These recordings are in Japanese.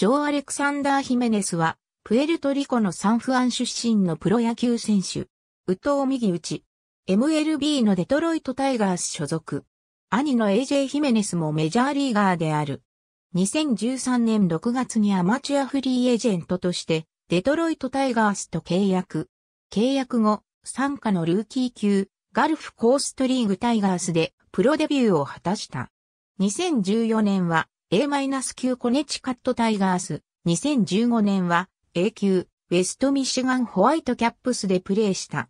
ジョー・アレクサンダー・ヒメネスは、プエルトリコのサンフアン出身のプロ野球選手、ウトウ右打ち、MLB のデトロイト・タイガース所属。兄の AJ ヒメネスもメジャーリーガーである。2013年6月にアマチュアフリーエージェントとして、デトロイト・タイガースと契約。契約後、参加のルーキー級、ガルフコーストリーグタイガースでプロデビューを果たした。2014年は A-9 コネチカットタイガース、2015年は A 級ウェストミシガンホワイトキャップスでプレーした。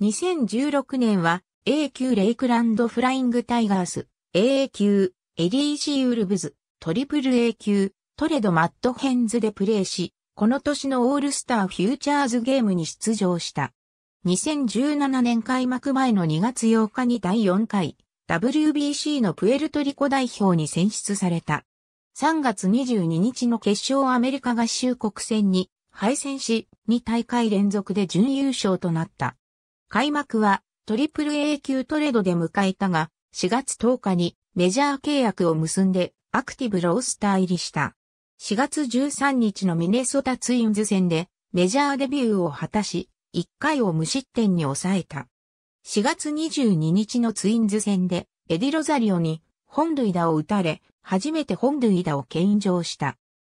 2016年は A 級レイクランドフライングタイガース、a 級エリーシーウルブズ、トリプル A 級トレドマットヘンズでプレーし、この年のオールスターフューチャーズゲームに出場した。2017年開幕前の2月8日に第4回 WBC のプエルトリコ代表に選出された。3月22日の決勝アメリカ合衆国戦に敗戦し、2大会連続で準優勝となった。開幕はトリプル A 級トレードで迎えたが、4月10日にメジャー契約を結んでアクティブロースター入りした。4月13日のミネソタツインズ戦でメジャーデビューを果たし、1回を無失点に抑えた。4月22日のツインズ戦でエディ・ロザリオに本塁打を打たれ、初めて本塁打を献上した。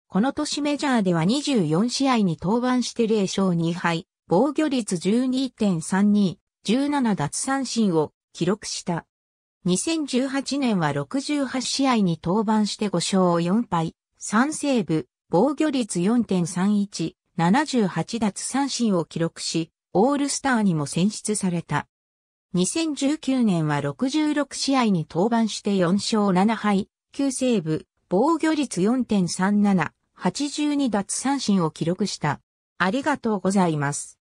この年メジャーでは24試合に登板して0勝2敗、防御率12.32、17奪三振を記録した。2018年は68試合に登板して5勝4敗、3セーブ、防御率4.31、78奪三振を記録し、オールスターにも選出された。2019年は66試合に登板して4勝7敗、9セーブ、防御率4.37、82奪三振を記録した。ありがとうございます。